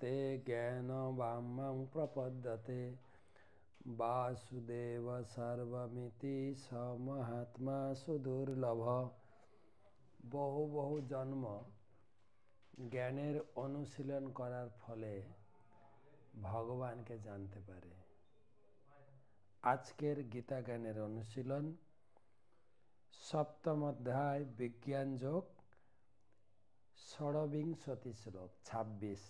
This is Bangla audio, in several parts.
ते জ্ঞানবাম্যং প্রপদ্যতে বাসুদেব সর্বমিতি স মহাত্মা সুদুর্লভ বহু বহু জন্ম জ্ঞানের অনুশীলন করার ফলে ভগবানকে জানতে পারে আজকের গীতা জ্ঞানের অনুশীলন সপ্তম অধ্যায় বিজ্ঞান যোগ ষড়বিংশতি শ্লোক ছাব্বিশ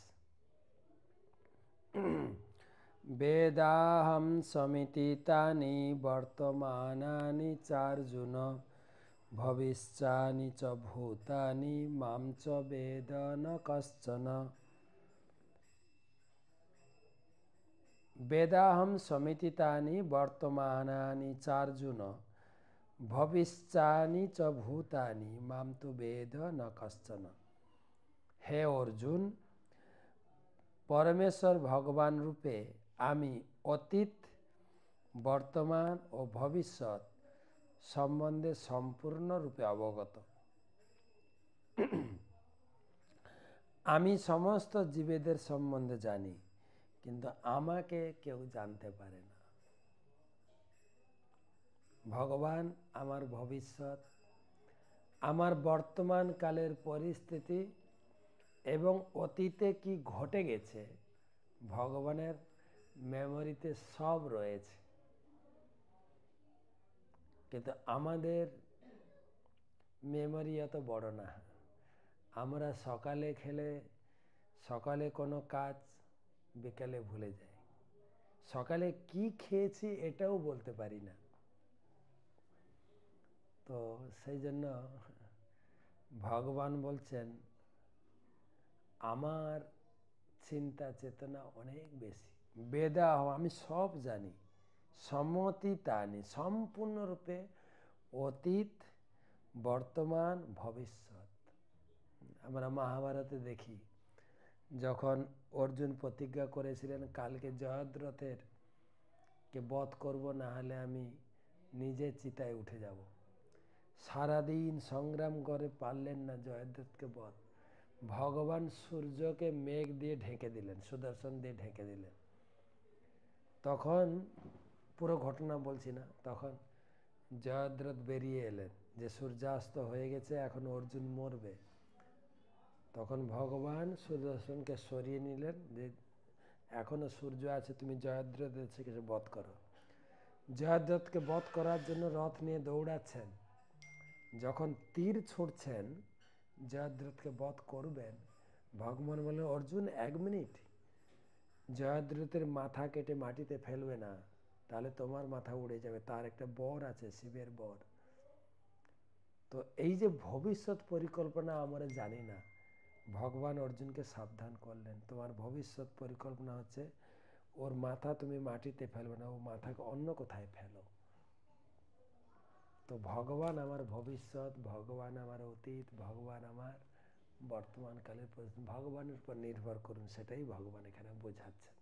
वेदाहं समिति तानि वर्तमानानि चार्जुन भविष्यानि च भूतानि मां च वेद न कश्चन वेदाहं समिति तानि वर्तमानानि चार्जुन भविष्यानि च भूतानि मां तु वेद न कश्चन हे अर्जुन পরমেশ্বর ভগবান রূপে আমি অতীত বর্তমান ও ভবিষ্যৎ সম্বন্ধে সম্পূর্ণরূপে অবগত আমি সমস্ত জীবেদের সম্বন্ধে জানি কিন্তু আমাকে কেউ জানতে পারে না ভগবান আমার ভবিষ্যৎ আমার বর্তমান কালের পরিস্থিতি এবং অতীতে কি ঘটে গেছে ভগবানের মেমোরিতে সব রয়েছে কিন্তু আমাদের মেমোরি এত বড় না আমরা সকালে খেলে সকালে কোনো কাজ বিকালে ভুলে যাই সকালে কি খেয়েছি এটাও বলতে পারি না তো সেই জন্য ভগবান বলছেন আমার চিন্তা চেতনা অনেক বেশি বেদা আমি সব জানি সম্মতি তা নেই সম্পূর্ণরূপে অতীত বর্তমান ভবিষ্যৎ আমরা মহাভারতে দেখি যখন অর্জুন প্রতিজ্ঞা করেছিলেন কালকে জয়দ্রথের কে বধ করব না হলে আমি নিজে চিতায় উঠে যাব সারাদিন সংগ্রাম করে পারলেন না জয়দ্রথকে বধ ভগবান সূর্যকে মেঘ দিয়ে ঢেকে দিলেন সুদর্শন দিয়ে ঢেকে দিলেন তখন পুরো ঘটনা বলছি না তখন জয়দ্রথ বেরিয়ে এলেন যে সূর্যাস্ত হয়ে গেছে এখন অর্জুন মরবে তখন ভগবান সুদর্শনকে সরিয়ে নিলেন যে এখনও সূর্য আছে তুমি জয়দ্রথের থেকে বধ করো জয়দ্রথকে বধ করার জন্য রথ নিয়ে দৌড়াচ্ছেন যখন তীর ছুটছেন জয়াদ্রথকে বধ করবেন ভগবান বলে অর্জুন এক মিনিট জয়াদ্রথের মাথা কেটে মাটিতে ফেলবে না তাহলে তোমার মাথা উড়ে যাবে তার একটা বর আছে শিবের বর তো এই যে ভবিষ্যৎ পরিকল্পনা আমরা জানি না ভগবান অর্জুনকে সাবধান করলেন তোমার ভবিষ্যৎ পরিকল্পনা হচ্ছে ওর মাথা তুমি মাটিতে ফেলবে না ও মাথাকে অন্য কোথায় ফেলো তো ভগবান আমার ভবিষ্যৎ ভগবান আমার অতীত ভগবান আমার বর্তমানকালের ভগবানের উপর নির্ভর করুন সেটাই ভগবান এখানে বোঝাচ্ছেন